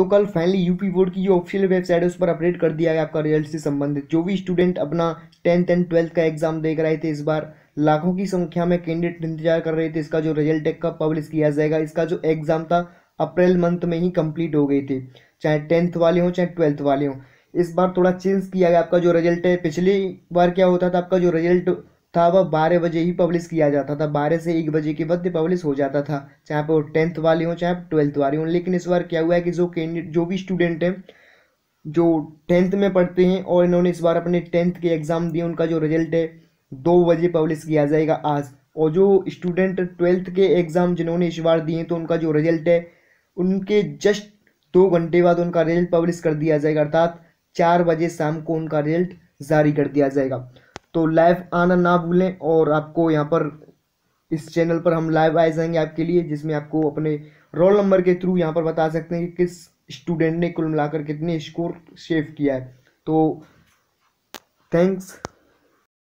तो कल finally UP board की जो ऑफिशियल वेबसाइट है उस पर अपडेट कर दिया गया आपका रिजल्ट से संबंधित जो भी स्टूडेंट अपना टेंथ एंड ट्वेल्थ का एग्जाम देख रहे थे इस बार लाखों की संख्या में कैंडिडेट इंतजार कर रहे थे इसका जो रिजल्ट है कब पब्लिश किया जाएगा इसका जो एग्जाम था अप्रैल मंथ में ही कंप्लीट हो गई थी चाहे टेंथ वाले हों चाहे ट्वेल्थ वाले हों इस बार थोड़ा चेंज किया गया आपका जो रिजल्ट है पिछली बार क्या होता था आपका जो रिजल्ट था वह बारह बजे ही पब्लिश किया जाता था बारह से एक बजे के मध्य पब्लिश हो जाता था चाहे वो टेंथ वाले हों चाहे ट्वेल्थ वाले हों लेकिन इस बार क्या हुआ है कि जो कैंडिडेट जो भी स्टूडेंट हैं जो टेंथ में पढ़ते हैं और इन्होंने इस बार अपने टेंथ के एग्ज़ाम दिए उनका जो रिजल्ट है दो बजे पब्लिश किया जाएगा आज और जो स्टूडेंट ट्वेल्थ के एग्ज़ाम जिन्होंने इस बार दिए तो उनका जो रिजल्ट है उनके जस्ट दो घंटे बाद उनका रिजल्ट पब्लिश कर दिया जाएगा अर्थात चार बजे शाम को उनका रिजल्ट जारी कर दिया जाएगा तो लाइव आना ना भूलें और आपको यहाँ पर इस चैनल पर हम लाइव आए जाएंगे आपके लिए जिसमें आपको अपने रोल नंबर के थ्रू यहाँ पर बता सकते हैं कि किस स्टूडेंट ने कुल मिलाकर कितने स्कोर सेव किया है तो थैंक्स